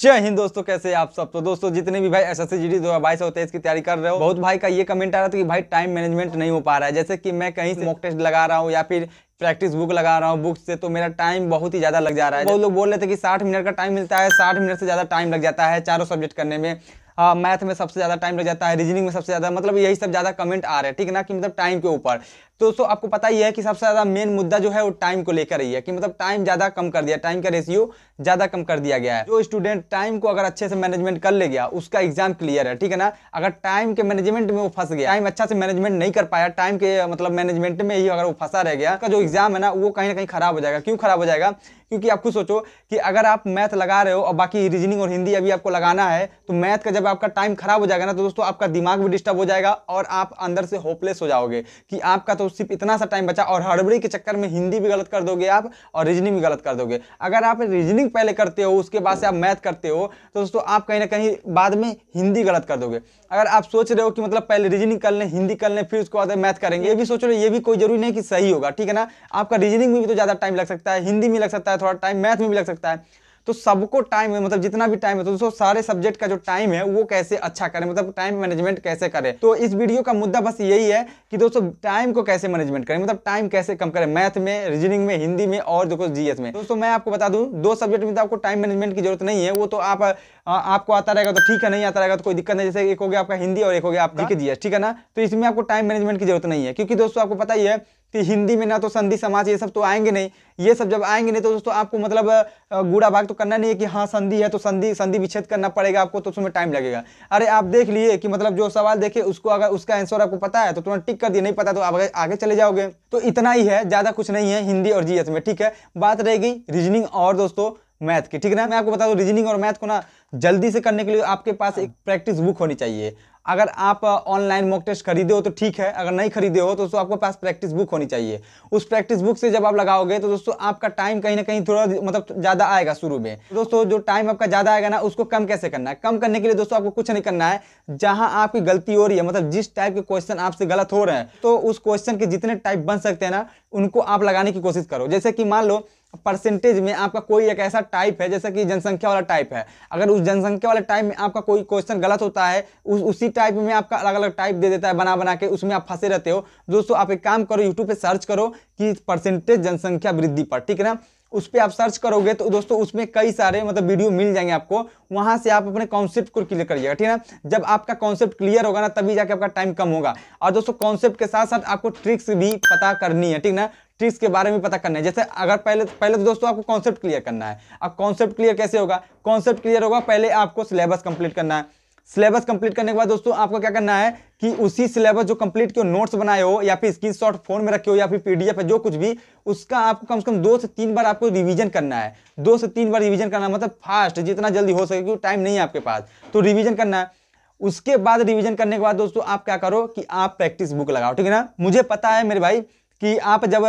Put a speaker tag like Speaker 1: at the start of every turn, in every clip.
Speaker 1: जय हिंद दोस्तों कैसे आप सब तो दोस्तों जितने भी भाई S S C G D दो हजार बाईस और तेईस की तैयारी कर रहे हो बहुत भाई का ये कमेंट आ रहा था कि भाई टाइम मैनेजमेंट नहीं हो पा रहा है जैसे कि मैं कहीं से मॉक टेस्ट लगा रहा हूँ या फिर प्रैक्टिस बुक लगा रहा हूँ बुक से तो मेरा टाइम बहुत ही ज़्यादा लग जा रहा है बहुत लोग बोल रहे थे कि साठ मिनट का टाइम मिलता है साठ मिनट से ज़्यादा टाइम लग जाता है चारों सब्जेक्ट करने में मैथ हाँ, में सबसे ज़्यादा टाइम लग जाता है रीजनिंग में सबसे ज़्यादा मतलब यही सब ज़्यादा कमेंट आ रहे हैं ठीक है ना कि मतलब टाइम के ऊपर तो दोस्तों आपको पता ही है कि सबसे ज़्यादा मेन मुद्दा जो है वो टाइम को लेकर ही है कि मतलब टाइम ज़्यादा कम कर दिया टाइम का रेशियो ज़्यादा कम कर दिया गया है जो स्टूडेंट टाइम को अगर अच्छे से मैनेजमेंट कर ले गया उसका एग्जाम क्लियर है ठीक है ना अगर टाइम के मैनेजमेंट में वो फंस गया टाइम अच्छा से मैनेजमेंट नहीं कर पाया टाइम के मतलब मैनेजमेंट में ही अगर वो फंसा रह गया उसका जो एग्जाम है ना वो कहीं ना कहीं खराब हो जाएगा क्यों खराब हो जाएगा क्योंकि आप खुद सोचो कि अगर आप मैथ लगा रहे हो और बाकी रीजनिंग और हिंदी अभी आपको लगाना है तो मैथ का जब आपका टाइम खराब हो जाएगा ना तो दोस्तों आपका दिमाग भी डिस्टर्ब हो जाएगा और आप अंदर से होपलेस हो जाओगे कि आपका तो तो सिर्फ इतना सा टाइम बचा और हड़बड़ी के चक्कर में हिंदी भी गलत कर दोगे आप और रीजनिंग भी गलत कर दोगे अगर आप रीजनिंग पहले करते हो उसके बाद से आप मैथ करते हो तो दोस्तों आप कहीं ना कहीं बाद में हिंदी गलत कर दोगे अगर आप सोच रहे हो कि मतलब पहले रीजनिंग कर लें हिंदी कर लें फिर उसके बाद मैथ करेंगे ये भी सोच रहे ये भी कोई जरूरी नहीं कि सही होगा ठीक है ना आपका रीजनिंग में भी तो ज़्यादा टाइम लग सकता है हिंदी में लग सकता है थोड़ा टाइम मैथ में भी लग सकता है तो सबको टाइम है मतलब जितना भी टाइम है तो दोस्तों सारे सब्जेक्ट का जो टाइम है वो कैसे अच्छा करें मतलब टाइम मैनेजमेंट कैसे करें तो इस वीडियो का मुद्दा बस यही है कि दोस्तों टाइम को कैसे मैनेजमेंट करें मतलब टाइम कैसे कम करें मैथ में रीजनिंग में हिंदी में और देखो जीएस में दोस्तों मैं आपको बता दूं दो सब्जेक्ट में तो आपको टाइम मैनेजमेंट की जरूरत नहीं है वो तो आप आपको आता रहेगा तो ठीक है नहीं आता रहेगा तो कोई दिक्कत नहीं जैसे एक हो गया आपका हिंदी और एक हो गया आपका जीके हाँ। जीएस ठीक है ना तो इसमें आपको टाइम मैनेजमेंट की जरूरत नहीं है क्योंकि दोस्तों आपको पता ही है कि हिंदी में ना तो संधि समाज ये सब तो आएंगे नहीं ये सब जब आएंगे नहीं तो दोस्तों आपको मतलब गूढ़ा भाग तो करना नहीं है कि हाँ संधि है तो संधि संधि विच्छेद करना पड़ेगा आपको तो उसमें टाइम लगेगा अरे आप देख लिए कि मतलब जो सवाल देखे उसको अगर उसका आंसर आपको पता है तो तुरंत टिक कर दिए नहीं पता तो आप आगे चले जाओगे तो इतना ही है ज़्यादा कुछ नहीं है हिंदी और जी में ठीक है बात रहेगी रीजनिंग और दोस्तों मैथ की ठीक है ना मैं आपको बता दूँ रीजनिंग और मैथ को ना जल्दी से करने के लिए आपके पास एक प्रैक्टिस बुक होनी चाहिए अगर आप ऑनलाइन मॉक टेस्ट खरीदे हो तो ठीक है अगर नहीं खरीदे हो तो दोस्तों आपके पास प्रैक्टिस बुक होनी चाहिए उस प्रैक्टिस बुक से जब आप लगाओगे तो दोस्तों आपका टाइम कहीं ना कहीं थोड़ा मतलब ज़्यादा आएगा शुरू में दोस्तों जो टाइम आपका ज़्यादा आएगा ना उसको कम कैसे करना है कम करने के लिए दोस्तों आपको कुछ नहीं करना है जहाँ आपकी गलती हो रही है मतलब जिस टाइप के क्वेश्चन आपसे गलत हो रहे हैं तो उस क्वेश्चन के जितने टाइप बन सकते हैं ना उनको आप लगाने की कोशिश करो जैसे कि मान लो परसेंटेज में आपका कोई एक ऐसा टाइप है जैसा कि जनसंख्या वाला टाइप है अगर उस जनसंख्या वाले टाइप में आपका कोई क्वेश्चन गलत होता है उस उसी टाइप में आपका अलग अलग टाइप दे देता है बना बना के उसमें आप फंसे रहते हो दोस्तों आप एक काम करो यूट्यूब पर सर्च करो कि परसेंटेज जनसंख्या वृद्धि पर ठीक है ना उस पर आप सर्च करोगे तो दोस्तों उसमें कई सारे मतलब वीडियो मिल जाएंगे आपको वहाँ से आप अपने कॉन्सेप्ट को क्लियर करिएगा ठीक है ना जब आपका कॉन्सेप्ट क्लियर होगा ना तभी जाके आपका टाइम कम होगा और दोस्तों कॉन्सेप्ट के साथ साथ आपको ट्रिक्स भी पता करनी है ठीक ना ट्रिक्स के बारे में पता करना है जैसे अगर पहले पहले तो दोस्तों आपको कॉन्सेप्ट क्लियर करना है अब कॉन्सेप्ट क्लियर कैसे होगा कॉन्सेप्ट क्लियर होगा पहले आपको सिलेबस कंप्लीट करना है सिलेबस कंप्लीट करने के बाद दोस्तों आपको क्या करना है कि उसी सिलेबस जो कंप्लीट किया नोट्स बनाए हो या फिर स्क्रीन शॉट फोन में रखे हो या फिर पीडीएफ है जो कुछ भी उसका आपको कम से कम दो से तीन बार आपको रिवीजन करना है दो से तीन बार रिवीजन करना मतलब फास्ट जितना जल्दी हो सके क्योंकि टाइम नहीं है आपके पास तो रिविजन करना है उसके बाद रिविजन करने के बाद दोस्तों आप क्या करो कि आप प्रैक्टिस बुक लगाओ ठीक है ना मुझे पता है मेरे भाई कि आप जब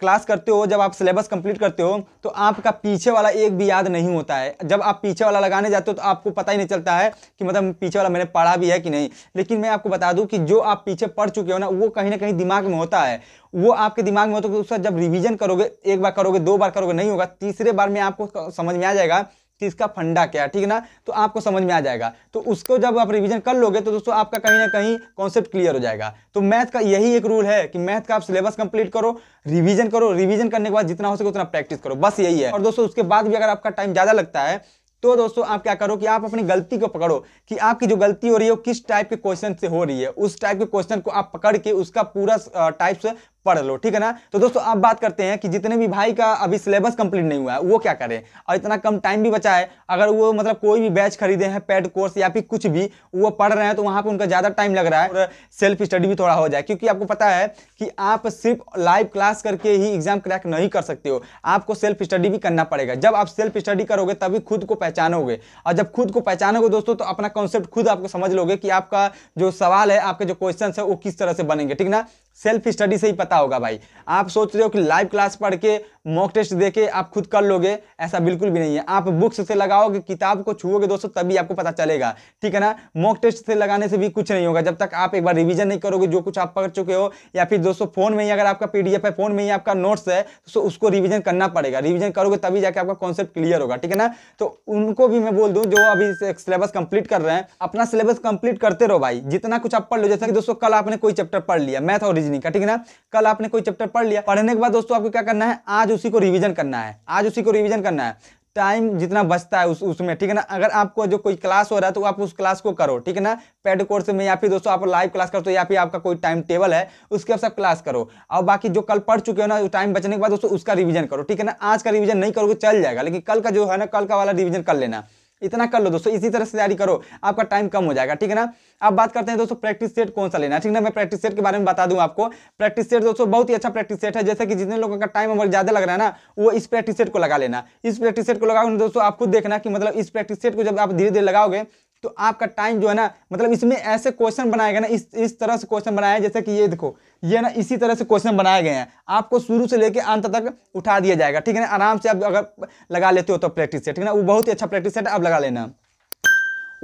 Speaker 1: क्लास करते हो जब आप सिलेबस कंप्लीट करते हो तो आपका पीछे वाला एक भी याद नहीं होता है जब आप पीछे वाला लगाने जाते हो तो आपको पता ही नहीं चलता है कि मतलब पीछे वाला मैंने पढ़ा भी है कि नहीं लेकिन मैं आपको बता दूं कि जो आप पीछे पढ़ चुके हो ना वो कहीं ना कहीं दिमाग में होता है वो आपके दिमाग में होता है तो उसका जब रिविजन करोगे एक बार करोगे दो बार करोगे नहीं होगा तीसरे बार में आपको समझ में आ जाएगा कि इसका फंडा क्या है ठीक है ना तो आपको समझ में आ जाएगा तो उसको जब आप रिवीजन कर लोगे तो दोस्तों आपका कहीं ना कहीं कॉन्सेप्ट क्लियर हो जाएगा तो मैथ का यही एक रूल है कि मैथ का आप सिलेबस कंप्लीट करो रिवीजन करो रिवीजन करने के बाद जितना हो सके उतना प्रैक्टिस करो बस यही है और दोस्तों उसके बाद भी अगर आपका टाइम ज़्यादा लगता है तो दोस्तों आप क्या करो कि आप अपनी गलती को पकड़ो कि आपकी जो गलती हो रही है वो किस टाइप के क्वेश्चन से हो रही है उस टाइप के क्वेश्चन को आप पकड़ के उसका पूरा टाइप से पढ़ लो ठीक है ना तो दोस्तों अब बात करते हैं कि जितने भी भाई का अभी सिलेबस कंप्लीट नहीं हुआ है वो क्या करें और इतना कम टाइम भी बचा है अगर वो मतलब कोई भी बैच खरीदे हैं पेड कोर्स या फिर कुछ भी वो पढ़ रहे हैं तो वहाँ पर उनका ज़्यादा टाइम लग रहा है और सेल्फ स्टडी भी थोड़ा हो जाए क्योंकि आपको पता है कि आप सिर्फ लाइव क्लास करके ही एग्जाम क्रैक नहीं कर सकते हो आपको सेल्फ स्टडी भी करना पड़ेगा जब आप सेल्फ स्टडी करोगे तभी खुद को पहचानोगे और जब खुद को पहचानोगे दोस्तों तो अपना कॉन्सेप्ट खुद आपको समझ लोगे कि आपका जो सवाल है आपके जो क्वेश्चन है वो किस तरह से बनेंगे ठीक ना सेल्फ स्टडी से ही पता होगा भाई आप सोच रहे हो कि लाइव क्लास पढ़ के मॉक टेस्ट दे के आप खुद कर लोगे ऐसा बिल्कुल भी नहीं है आप बुक्स से लगाओगे किताब को छुओगे दोस्तों तभी आपको पता चलेगा ठीक है ना मॉक टेस्ट से लगाने से भी कुछ नहीं होगा जब तक आप एक बार रिवीजन नहीं करोगे जो कुछ आप पढ़ चुके हो या फिर दोस्तों फोन में ही अगर आपका पीडीएफ है फोन में ही आपका नोट्स है तो उसको रिविजन करना पड़ेगा रिविजन करोगे तभी जाके आपका कॉन्सेप्ट क्लियर होगा ठीक है ना तो उनको भी मैं बोल दूँ जो अभी सिलेबस कंप्लीट कर रहे हैं अपना सिलेबस कंप्लीट करते रहो भाई जितना कुछ आप पढ़ लो जैसे कि दोस्तों कल आपने कोई चैप्टर पढ़ लिया मैथ और रीजनिंग का ठीक है ना कल आपने कोई चैप्टर पढ़ लिया पढ़ने के बाद दोस्तों आपको क्या करना है आज उसी को रिविजन करना है आज उसी को रिविजन करना है टाइम जितना बचता है उस उसमें ठीक है ना अगर आपको जो कोई क्लास हो रहा है तो आप उस क्लास को करो ठीक है ना पेड कोर्स में या फिर दोस्तों आप लाइव क्लास करते हो या फिर आपका कोई टाइम टेबल है उसके आप सब क्लास करो और बाकी जो कल पढ़ चुके हो ना टाइम बचने के बाद दोस्तों उसका रिविजन करो ठीक है ना आज का रिविजन नहीं करोगे चल जाएगा लेकिन कल का जो है ना कल का वाला रिविजन कर लेना इतना कर लो दोस्तों इसी तरह से तैयारी करो आपका टाइम कम हो जाएगा ठीक है ना अब बात करते हैं दोस्तों प्रैक्टिस सेट कौन सा लेना है ठीक ना मैं प्रैक्टिस सेट के बारे में बता दूं आपको प्रैक्टिस सेट दोस्तों बहुत ही अच्छा प्रैक्टिस सेट है जैसे कि जितने लोगों का टाइम अगर ज्यादा लग रहा है ना वो इस प्रैक्टिस सेट को लगा लेना इस प्रैक्टिस सेट को लगाओगे दोस्तों आप खुद देखना कि मतलब इस प्रैक्टिस सेट को जब आप धीरे धीरे लगाओगे तो आपका टाइम जो है ना मतलब इसमें ऐसे क्वेश्चन बनाएगा ना इस इस तरह से क्वेश्चन बनाया जैसे कि ये देखो ये ना इसी तरह से क्वेश्चन बनाए गए हैं आपको शुरू से लेकर अंत तक उठा दिया जाएगा ठीक है ना आराम से आप अगर लगा लेते हो तो प्रैक्टिस सेट ठीक है ना वो बहुत ही अच्छा प्रैक्टिस सेट आप लगा लेना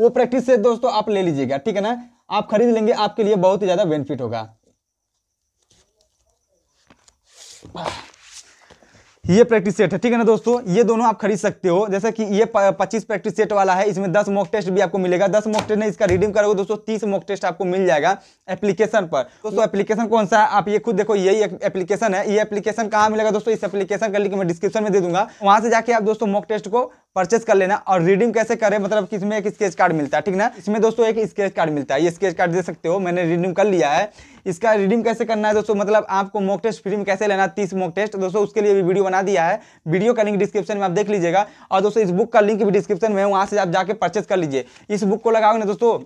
Speaker 1: वो प्रैक्टिस सेट दोस्तों आप ले लीजिएगा ठीक है ना आप खरीद लेंगे आपके लिए बहुत ही ज़्यादा बेनिफिट होगा ये प्रैक्टिस सेट है ठीक है ना दोस्तों ये दोनों आप खरीद सकते हो जैसे कि ये पच्चीस प्रैक्टिस सेट वाला है इसमें दस मॉक टेस्ट भी आपको मिलेगा दस मॉक टेस्ट नहीं इसका रिडीम करोगे दोस्तों तीस मॉक टेस्ट आपको मिल जाएगा एप्लीकेशन पर दोस्तों एप्लीकेशन कौन सा है आप ये खुद देखो यही एप्लीकेशन है ये एप्लीकेशन कहाँ मिलेगा दोस्तों इस एप्लीकेशन का लिंक मैं डिस्क्रिप्शन में दे दूंगा वहां से जाके आप दोस्तों मॉक टेस्ट को परचेस कर लेना और रिडीम कैसे करें मतलब किसमें एक स्केच कार्ड मिलता है ठीक ना इसमें दोस्तों एक स्केच कार्ड मिलता है ये स्केच कार्ड दे सकते हो मैंने रिडीम कर लिया है इसका रिडीम कैसे करना है दोस्तों मतलब आपको मॉक टेस्ट फ्री में कैसे लेना तीस मॉक टेस्ट दोस्तों उसके लिए भी वीडियो बना दिया है वीडियो का लिंक डिस्क्रिप्शन में आप देख लीजिएगा और दोस्तों इस बुक का लिंक भी डिस्क्रिप्शन में है वहाँ से आप जाकर परचेस कर लीजिए इस बुक को लगाओगे ना दोस्तों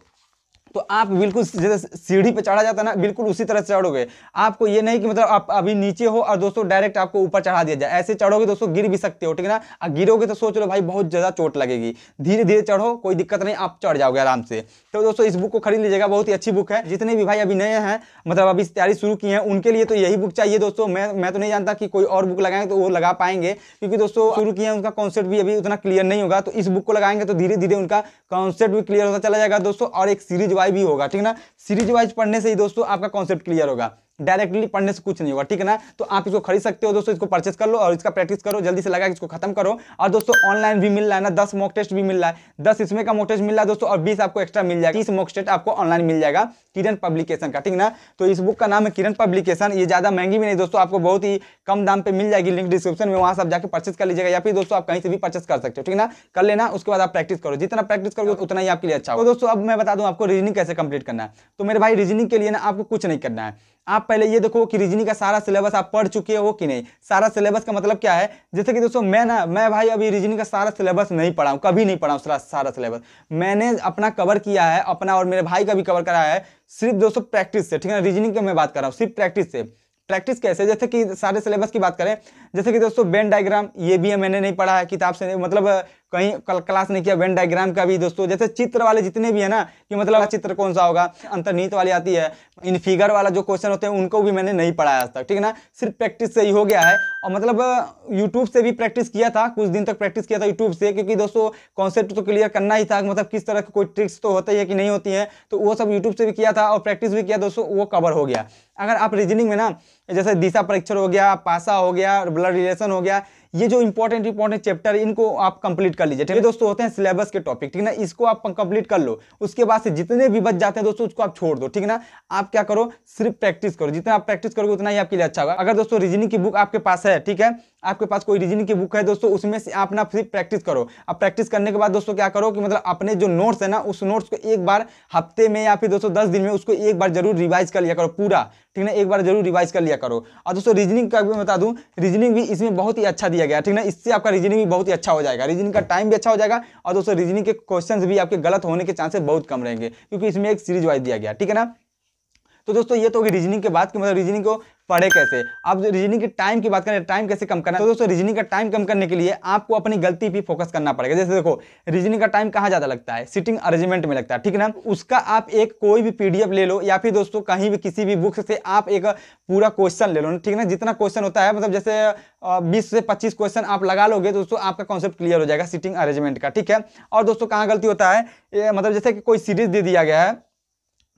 Speaker 1: तो आप बिल्कुल जैसे सीढ़ी पे चढ़ा जाता ना बिल्कुल उसी तरह से चढ़ोगे आपको ये नहीं कि मतलब आप अभी नीचे हो और दोस्तों डायरेक्ट आपको ऊपर चढ़ा दिया जाए ऐसे चढ़ोगे दोस्तों गिर भी सकते हो ठीक है ना और गिरोगे तो सोच लो भाई बहुत ज़्यादा चोट लगेगी धीरे धीरे चढ़ो कोई दिक्कत नहीं आप चढ़ जाओगे आराम से तो दोस्तों इस बुक को खरीद लीजिएगा बहुत ही अच्छी बुक है जितने भी भाई अभी नए हैं मतलब अभी तैयारी शुरू की है उनके लिए तो यही बुक चाहिए दोस्तों मैं मैं तो नहीं जानता कि कोई और बुक लगाएंगे तो वो लगा पाएंगे क्योंकि दोस्तों शुरू किए हैं उनका कॉन्सेप्ट भी अभी उतना क्लियर नहीं होगा तो इस बुक को लगाएंगे तो धीरे धीरे उनका कॉन्सेप्ट भी क्लियर होता चला जाएगा दोस्तों और एक सीरीज वाई भी होगा ठीक ना सीरीज वाइज पढ़ने से ही दोस्तों आपका कॉन्सेप्ट क्लियर होगा डायरेक्टली पढ़ने से कुछ नहीं होगा ठीक है ना तो आप इसको खरीद सकते हो दोस्तों इसको परचेस कर लो और इसका प्रैक्टिस करो जल्दी से लगा इसको खत्म करो और दोस्तों ऑनलाइन भी मिल रहा है ना दस मॉक टेस्ट भी मिल रहा है दस इसमें का मॉक टेस्ट मिल रहा है दोस्तों और बीस आपको एक्स्ट्रा मिल जाएगा तीस मॉक टेस्ट आपको ऑनलाइन मिल जाएगा किरण पब्लिकेशन का ठीक ना तो इस बुक का नाम है किरण पब्लिकेशन ये ज्यादा महंगी भी नहीं दोस्तों आपको बहुत ही कम दाम पर मिल जाएगी लिंक डिस्क्रिप्शन में वहाँ से आप जाकर परचेस कर लीजिएगा या फिर दोस्तों आप कहीं से भी परचेस कर सकते हो ठीक ना कर लेना उसके बाद आप प्रैक्टिस करो जितना प्रैक्टिस करोगे उतना ही आपके लिए अच्छा हो तो दोस्तों अब मैं बता दूँ आपको रीजनिंग कैसे कंप्लीट करना है तो मेरे भाई रीजनिंग के लिए ना आपको कुछ नहीं करना है आप पहले ये देखो कि रीजनिंग का सारा सिलेबस आप पढ़ चुके हो कि नहीं सारा सिलेबस का मतलब क्या है जैसे कि दोस्तों मैं ना मैं भाई अभी रीजनिंग का सारा सिलेबस नहीं पढ़ा हूँ कभी नहीं पढ़ा हूँ सारा सारा सिलेबस मैंने अपना कवर किया है अपना और मेरे भाई का भी कवर कराया है सिर्फ दोस्तों प्रैक्टिस से ठीक है रीजनिंग की मैं बात कर रहा हूँ सिर्फ प्रैक्टिस से प्रैक्टिस कैसे जैसे कि सारे सिलेबस की बात करें जैसे कि दोस्तों बेन डायग्राम ये भी मैंने नहीं पढ़ा है किताब से मतलब कहीं कल क्लास नहीं किया वेन डायग्राम का भी दोस्तों जैसे चित्र वाले जितने भी है ना कि मतलब चित्र कौन सा होगा अंतर्नीत वाली आती है इन फिगर वाला जो क्वेश्चन होते हैं उनको भी मैंने नहीं पढ़ाया आज तक ठीक है ना सिर्फ प्रैक्टिस से ही हो गया है और मतलब यूट्यूब से भी प्रैक्टिस किया था कुछ दिन तक प्रैक्टिस किया था यूट्यूब से क्योंकि दोस्तों कॉन्सेप्ट तो क्लियर करना ही था मतलब किस तरह की कोई ट्रिक्स तो होती है कि नहीं होती है तो वो सब यूट्यूब से भी किया था और प्रैक्टिस भी किया दोस्तों वो कवर हो गया अगर आप रीजनिंग में ना जैसे दिशा परीक्षण हो गया पासा हो गया ब्लड रिलेशन हो गया ये जो इंपॉर्टेंट इंपॉर्टेंट चैप्टर इनको आप कंप्लीट कर लीजिए ठीक है दोस्तों होते हैं सिलेबस के टॉपिक ठीक है ना इसको आप कंप्लीट कर लो उसके बाद से जितने भी बच जाते हैं दोस्तों उसको आप छोड़ दो ठीक है ना आप क्या करो सिर्फ प्रैक्टिस करो जितना आप प्रैक्टिस करोगे उतना ही आपके लिए अच्छा होगा अगर दोस्तों रीजनिंग की बुक आपके पास है ठीक है आपके पास कोई रीजनिंग की बुक है दोस्तों उसमें से आप ना फिर प्रैक्टिस करो अब प्रैक्टिस करने के बाद दोस्तों क्या करो कि मतलब अपने जो नोट्स है ना उस नोट्स को एक बार हफ्ते में या फिर दोस्तों दस दिन में उसको एक बार जरूर रिवाइज कर लिया करो पूरा ठीक ना एक बार जरूर रिवाइज कर लिया करो और दोस्तों रीजनिंग का भी बता दूँ रीजनिंग भी इसमें बहुत ही अच्छा दिया गया ठीक ना इससे आपका रीजनिंग भी बहुत ही अच्छा हो जाएगा रीजनिंग का टाइम भी अच्छा हो जाएगा और दोस्तों रीजनिंग के क्वेश्चन भी आपके गलत होने के चांसेस बहुत कम रहेंगे क्योंकि इसमें एक सीरीज वाइज दिया गया ठीक है ना तो दोस्तों ये तो होगी रीजनिंग के बाद कि मतलब रीजनिंग को पढ़े कैसे अब रीजनिंग के टाइम की बात करें टाइम कैसे कम करना है तो दोस्तों रीजनिंग का टाइम कम करने के लिए आपको अपनी गलती पे फोकस करना पड़ेगा जैसे देखो रीजनिंग का टाइम कहाँ ज़्यादा लगता है सिटिंग अरेंजमेंट में लगता है ठीक है ना उसका आप एक कोई भी पी ले लो या फिर दोस्तों कहीं भी किसी भी बुक से आप एक पूरा क्वेश्चन ले लो ठीक है ना जितना क्वेश्चन होता है मतलब जैसे बीस से पच्चीस क्वेश्चन आप लगा लोगे दोस्तों आपका कॉन्सेप्ट क्लियर हो जाएगा सिटिंग अरेंजमेंट का ठीक है और दोस्तों कहाँ गलती होता है मतलब जैसे कि कोई सीरीज दे दिया गया है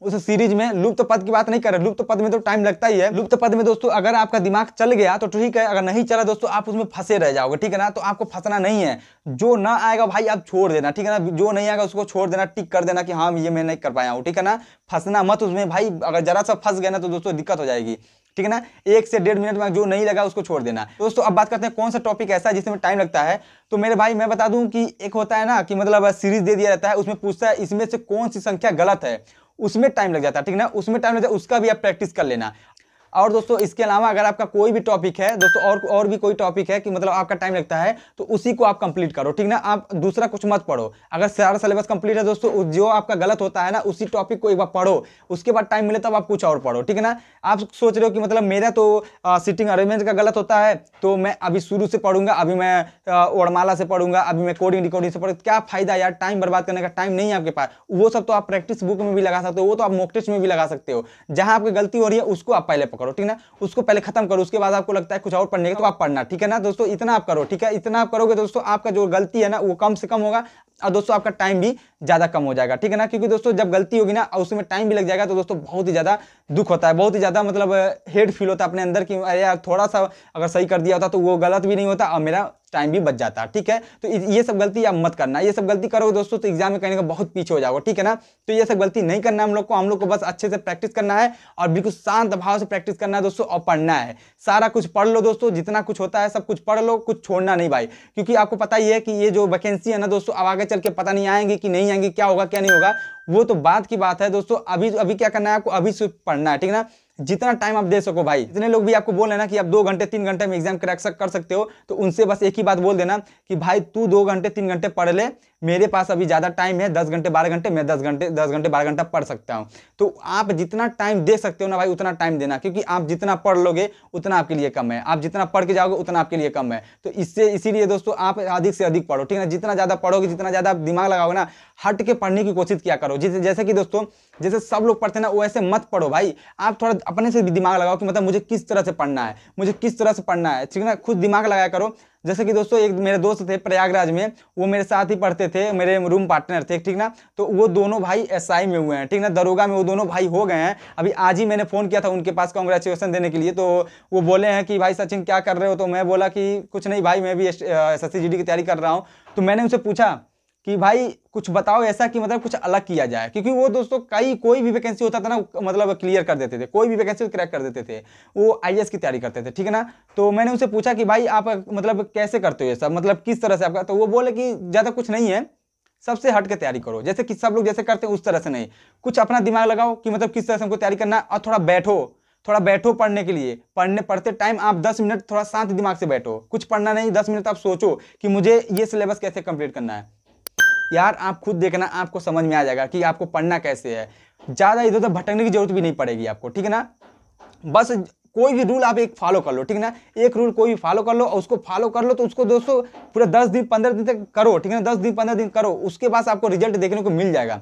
Speaker 1: उस सीरीज में लुप्त तो पद की बात नहीं कर रहे लुप्त तो पद में तो टाइम लगता ही है लुप्त तो पद में दोस्तों अगर आपका दिमाग चल गया तो ठीक है अगर नहीं चला दोस्तों आप उसमें फंसे रह जाओगे ठीक है ना तो आपको फंसना नहीं है जो ना आएगा भाई आप छोड़ देना ठीक है ना जो नहीं आएगा उसको छोड़ देना टिक कर देना कि हाँ ये मैं नहीं कर पाया हूँ ठीक है ना फंसना मत उसमें भाई अगर जरा सा फंस गया ना तो दोस्तों दिक्कत हो जाएगी ठीक है ना एक से डेढ़ मिनट में जो नहीं लगा उसको छोड़ देना दोस्तों अब बात करते हैं कौन सा टॉपिक ऐसा है जिसमें टाइम लगता है तो मेरे भाई मैं बता दूं कि एक होता है ना कि मतलब सीरीज दे दिया जाता है उसमें पूछता है इसमें से कौन सी संख्या गलत है उसमें टाइम लग जाता है ठीक ना उसमें टाइम लग जाता है उसका भी आप प्रैक्टिस कर लेना और दोस्तों इसके अलावा अगर आपका कोई भी टॉपिक है दोस्तों और और भी कोई टॉपिक है कि मतलब आपका टाइम लगता है तो उसी को आप कंप्लीट करो ठीक ना आप दूसरा कुछ मत पढ़ो अगर सारा सिलेबस कंप्लीट है दोस्तों जो आपका गलत होता है ना उसी टॉपिक को एक बार पढ़ो उसके बाद टाइम मिले तब आप कुछ और पढ़ो ठीक है ना आप सोच रहे हो कि मतलब मेरा तो सिटिंग अरेंजमेंट का गलत होता है तो मैं अभी शुरू से पढ़ूंगा अभी मैं ओड़माला से पढ़ूंगा अभी मैं कोडिंग रिकॉर्डिंग से पढ़ूँ क्या फायदा यार टाइम बर्बाद करने का टाइम नहीं है आपके पास वो सब तो आप प्रैक्टिस बुक में भी लगा सकते हो वो तो आप मोकटेस्ट में भी लगा सकते हो जहाँ आपकी गलती हो रही है उसको आप पहले पकड़ो करो ठीक ना उसको पहले खत्म करो उसके बाद आपको लगता है कुछ और पढ़ने का तो आप पढ़ना ठीक है ना दोस्तों इतना आप करो ठीक है इतना आप करोगे दोस्तों आपका जो गलती है ना वो कम से कम होगा और दोस्तों आपका टाइम भी ज़्यादा कम हो जाएगा ठीक है ना क्योंकि दोस्तों जब गलती होगी ना उसमें टाइम भी लग जाएगा तो दोस्तों बहुत ही ज़्यादा दुख होता है बहुत ही ज़्यादा मतलब हेड फील होता है अपने अंदर कि अरे यार थोड़ा सा अगर सही कर दिया होता तो वो गलत भी नहीं होता और मेरा टाइम भी बच जाता ठीक है तो ये सब गलती आप मत करना ये सब गलती करोगे दोस्तों तो एग्जाम में कहने का बहुत पीछे हो जाओगे ठीक है ना तो ये सब गलती नहीं करना हम लोग को हम लोग को बस अच्छे से प्रैक्टिस करना है और बिल्कुल शांत भाव से प्रैक्टिस करना है दोस्तों और पढ़ना है सारा कुछ पढ़ लो दोस्तों जितना कुछ होता है सब कुछ पढ़ लो कुछ छोड़ना नहीं भाई क्योंकि आपको पता ही है कि ये जो वैकेंसी है ना दोस्तों अब आगे चल के पता नहीं आएंगे कि नहीं आएंगे क्या होगा क्या नहीं होगा वो तो बात की बात है दोस्तों अभी अभी क्या करना है आपको अभी से पढ़ना है ठीक ना जितना टाइम आप दे सको भाई इतने लोग भी आपको बोल रहे ना कि आप दो घंटे तीन घंटे में एग्जाम क्रैक कर सकते हो तो उनसे बस एक ही बात बोल देना कि भाई तू दो घंटे तीन घंटे पढ़ ले मेरे पास अभी ज़्यादा टाइम है दस घंटे बारह घंटे मैं दस घंटे दस घंटे बारह घंटा पढ़ सकता हूँ तो आप जितना टाइम दे सकते हो ना भाई उतना टाइम देना क्योंकि आप जितना पढ़ लोगे उतना आपके लिए कम है आप जितना पढ़ के जाओगे उतना आपके लिए कम है तो इससे इसीलिए दोस्तों आप अधिक से अधिक पढ़ो ठीक है ना जितना ज़्यादा पढ़ोगे जितना ज़्यादा आप दिमाग लगाओगे ना हट के पढ़ने की कोशिश किया करो जैसे कि दोस्तों जैसे सब लोग पढ़ते ना वैसे मत पढ़ो भाई आप थोड़ा अपने से भी दिमाग लगाओ कि मतलब मुझे किस तरह से पढ़ना है मुझे किस तरह से पढ़ना है ठीक है ना खुद दिमाग लगाया करो जैसे कि दोस्तों एक मेरे दोस्त थे प्रयागराज में वो मेरे साथ ही पढ़ते थे मेरे रूम पार्टनर थे ठीक ना तो वो दोनों भाई एसआई में हुए हैं ठीक ना दरोगा में वो दोनों भाई हो गए हैं अभी आज ही मैंने फ़ोन किया था उनके पास कॉन्ग्रेचुलेसन देने के लिए तो वो बोले हैं कि भाई सचिन क्या कर रहे हो तो मैं बोला कि कुछ नहीं भाई मैं भी एस एस की तैयारी कर रहा हूँ तो मैंने उनसे पूछा कि भाई कुछ बताओ ऐसा कि मतलब कुछ अलग किया जाए क्योंकि वो दोस्तों कई कोई भी वैकेंसी होता था ना मतलब क्लियर कर देते थे कोई भी वैकेंसी क्रैक कर देते थे वो आई की तैयारी करते थे ठीक है ना तो मैंने उनसे पूछा कि भाई आप मतलब कैसे करते हो ये सब मतलब किस तरह से आपका तो वो बोले कि ज़्यादा कुछ नहीं है सबसे हट के तैयारी करो जैसे कि सब लोग जैसे करते हैं उस तरह से नहीं कुछ अपना दिमाग लगाओ कि मतलब किस तरह से हमको तैयारी करना और थोड़ा बैठो थोड़ा बैठो पढ़ने के लिए पढ़ने पढ़ते टाइम आप 10 मिनट थोड़ा शांत दिमाग से बैठो कुछ पढ़ना नहीं 10 मिनट आप सोचो कि मुझे ये सिलेबस कैसे कंप्लीट करना है यार आप खुद देखना आपको समझ में आ जाएगा कि आपको पढ़ना कैसे है ज़्यादा इधर उधर भटकने की जरूरत भी नहीं पड़ेगी आपको ठीक है ना बस कोई भी रूल आप एक फॉलो कर लो ठीक है ना एक रूल कोई भी फॉलो कर लो और उसको फॉलो कर लो तो उसको दोस्तों पूरा दस दिन पंद्रह दिन तक करो ठीक है ना दस दिन पंद्रह दिन करो उसके बाद आपको रिजल्ट देखने को मिल जाएगा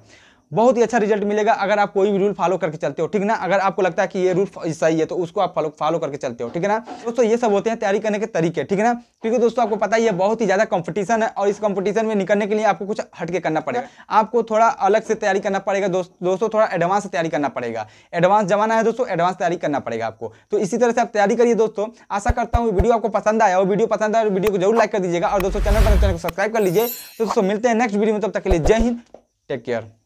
Speaker 1: बहुत ही अच्छा रिजल्ट मिलेगा अगर आप कोई भी रूल फॉलो करके चलते हो ठीक ना अगर आपको लगता है कि ये रूल सही है तो उसको आप फॉलो फॉलो करके चलते हो ठीक है ना दोस्तों ये सब होते हैं तैयारी करने के तरीके ठीक है ना क्योंकि दोस्तों आपको पता ही है बहुत ही ज्यादा कंपटीशन है और इस कंपटीशन में निकलने के लिए आपको कुछ हटके करना पड़ेगा आपको थोड़ा अलग से तैयारी करना पड़ेगा दोस्तों थोड़ा एडवांस तैयारी करना पड़ेगा एडवांस जमाना है दोस्तों एडवांस तैयारी करना पड़ेगा आपको तो इसी तरह से आप तैयारी करिए दोस्तों आशा करता हूँ वीडियो आपको पसंद आया और वीडियो पसंद आया तो वीडियो को जरूर लाइक कर दीजिएगा और दोस्तों चैनल पर तो चैनल को सब्सक्राइब कर लीजिए तो दोस्तों मिलते हैं नेक्स्ट वीडियो में तब तक के लिए जय हिंद टेक केयर